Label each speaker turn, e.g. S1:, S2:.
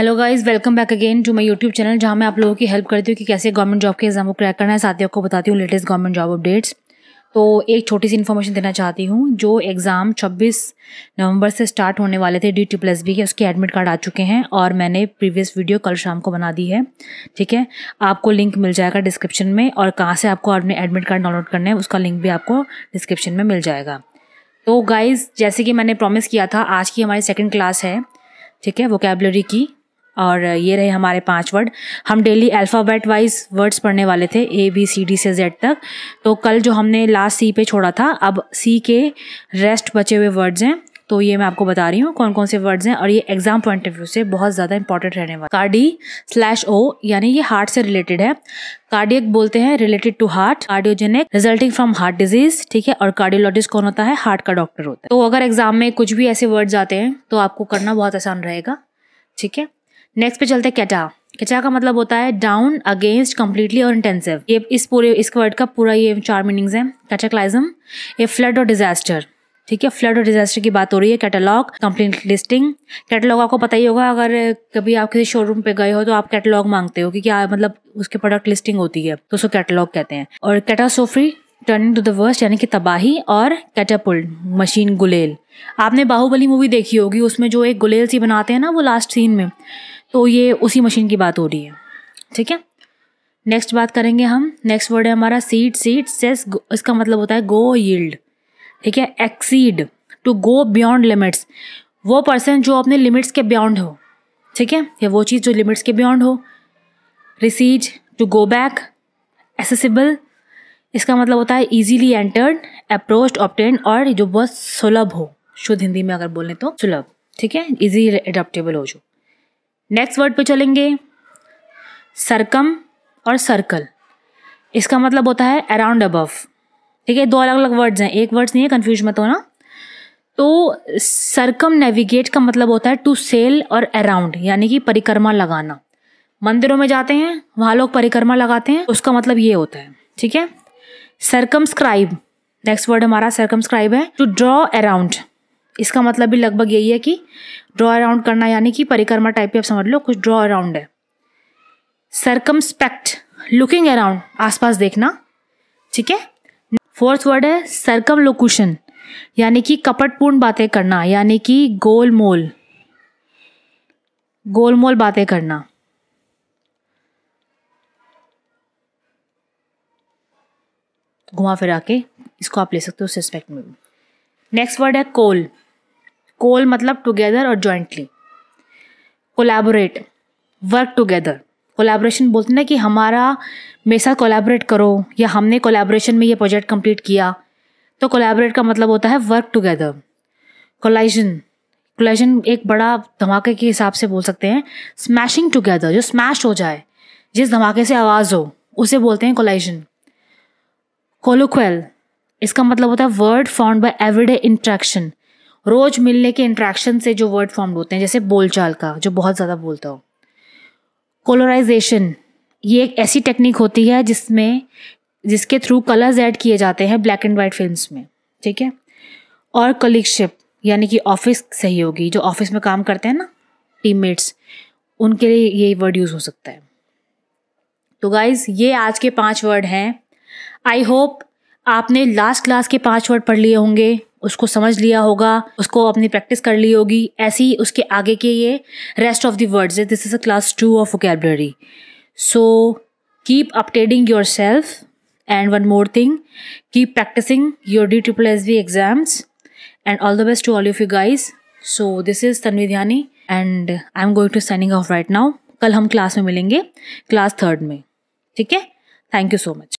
S1: hello guys welcome back again to my YouTube channel जहां मैं आप लोगों की हेल्प करती हूँ कि कैसे गवर्नमेंट जॉब के एग्जाम को क्रैक करना है साथ ही आपको बताती हूँ लेटेस्ट गवर्नमेंट जॉब अपडेट्स तो एक छोटी सी इन्फॉर्मेशन देना चाहती हूँ जो एग्ज़ाम 26 नवंबर से स्टार्ट होने वाले थे डी टी प्लस बी के उसके एडमिट कार्ड आ चुके हैं और मैंने प्रीवियस वीडियो कल शाम को बना दी है ठीक है आपको लिंक मिल जाएगा डिस्क्रिप्शन में और कहाँ से आपको अपने एडमिट कार्ड डाउनलोड करना है उसका लिंक भी आपको डिस्क्रिप्शन में मिल जाएगा तो गाइज़ जैसे कि मैंने प्रॉमिस किया था आज की हमारी सेकेंड क्लास है ठीक है वोकेबलरी की और ये रहे हमारे पांच वर्ड हम डेली अल्फ़ाबेट वाइज वर्ड्स पढ़ने वाले थे ए बी सी डी से जेड तक तो कल जो हमने लास्ट सी पे छोड़ा था अब सी के रेस्ट बचे हुए वर्ड्स हैं तो ये मैं आपको बता रही हूँ कौन कौन से वर्ड्स हैं और ये एग्जाम पॉइंट ऑफ व्यू से बहुत ज़्यादा इंपॉर्टेंट रहने वाला कार्डी स्लैश ओ यानी ये हार्ट से रिलेटेड है कार्डियक बोलते हैं related to heart cardiogenic resulting from heart disease ठीक है और कार्डियोलॉजिस्ट कौन होता है हार्ट का डॉक्टर होता है तो अगर एग्जाम में कुछ भी ऐसे वर्ड्स आते हैं तो आपको करना बहुत आसान रहेगा ठीक है नेक्स्ट पे चलते हैं कैटा का मतलब होता है डाउन अगेंस्ट कम्प्लीटली और इंटेंसिव ये इस पूरे इस वर्ड का पूरा ये चार मीनिंग्स हैं कैटाक्लाइजम ए फ्लड और डिजास्टर ठीक है फ्लड और डिजास्टर की बात हो रही है कैटलॉग कंप्लेंट लिस्टिंग कैटलॉग आपको पता ही होगा अगर कभी आप किसी शोरूम पे गए हो तो आप कैटलॉग मांगते हो कि क्या मतलब उसके प्रोडक्ट लिस्टिंग होती है तो उसको कैटलॉग कहते हैं और catastrophe turning to the worst यानी कि तबाही और कैटापुल मशीन गुलेल आपने बाहुबली मूवी देखी होगी उसमें जो एक गुलेल सी बनाते हैं ना वो लास्ट सीन में तो ये उसी मशीन की बात हो रही है ठीक है नेक्स्ट बात करेंगे हम नेक्स्ट वर्ड है हमारा सीड सीड सेस इसका मतलब होता है गो यील्ड ठीक है exceed to go beyond limits वो पर्सन जो अपने लिमिट्स के बियॉन्ड हो ठीक है या वो चीज़ जो लिमिट्स के बियॉन्ड हो recede to go back accessible इसका मतलब होता है इजीली एंटर्ड अप्रोच ऑप्टेन और जो बहुत सुलभ हो शुद्ध हिंदी में अगर बोलें तो सुलभ ठीक है इजी एडाप्टेबल हो जो नेक्स्ट वर्ड पे चलेंगे सरकम और सर्कल इसका मतलब होता है अराउंड अबव ठीक है दो अलग अलग वर्ड्स हैं एक वर्ड्स नहीं है कन्फ्यूज मत होना तो सरकम नेविगेट का मतलब होता है टू सेल और अराउंड यानी कि परिक्रमा लगाना मंदिरों में जाते हैं वहाँ लोग परिक्रमा लगाते हैं उसका मतलब ये होता है ठीक है सरकम स्क्राइब नेक्स्ट वर्ड हमारा सरकम स्क्राइब है टू ड्रॉ अराउंड इसका मतलब भी लगभग यही है कि ड्रॉ अराउंड करना यानी कि परिक्रमा टाइप आप समझ लो कुछ ड्रॉ अराउंड है सरकम लुकिंग अराउंड आसपास देखना ठीक है फोर्थ वर्ड है सरकम लोकुशन यानी कि कपटपूर्ण बातें करना यानी कि गोल मोल गोल मोल बातें करना घुमा फिरा के इसको आप ले सकते हो सस्पेक्ट में भी नेक्स्ट वर्ड है कोल कोल मतलब टुगेदर और jointly collaborate work together collaboration बोलते ना कि हमारा मेरे साथ कोलैबोरेट करो या हमने कोलैबोरेशन में ये प्रोजेक्ट कंप्लीट किया तो कोलैबोरेट का मतलब होता है वर्क टुगेदर कोलाइजन कोलाइजन एक बड़ा धमाके के हिसाब से बोल सकते हैं स्मैशिंग टुगेदर जो स्मैश हो जाए जिस धमाके से आवाज़ हो उसे बोलते हैं कोलाइजन कोलोक्वेल इसका मतलब होता है word form by everyday interaction रोज मिलने के इंट्रैक्शन से जो वर्ड फॉर्म्ड होते हैं जैसे बोलचाल का जो बहुत ज़्यादा बोलता हो कोलोराइजेशन ये एक ऐसी टेक्निक होती है जिसमें जिसके थ्रू कलर्स ऐड किए जाते हैं ब्लैक एंड वाइट फिल्म में ठीक है और कलीगशिप यानी कि ऑफिस सहयोगी जो ऑफिस में काम करते हैं ना टीममेट्स उनके लिए ये वर्ड यूज़ हो सकता है तो गाइज ये आज के पांच वर्ड हैं आई होप आपने लास्ट क्लास के पांच वर्ड पढ़ लिए होंगे उसको समझ लिया होगा उसको अपनी प्रैक्टिस कर ली होगी ऐसे ही उसके आगे के ये रेस्ट ऑफ द वर्ड्स है this is a class two of vocabulary so keep updating your self and one more thing keep practising your D triple S V exams and all the best to all of you guys so this is तनविध्यानी Dhyani and I am going to signing off right now कल हम class में मिलेंगे class third में ठीक है thank you so much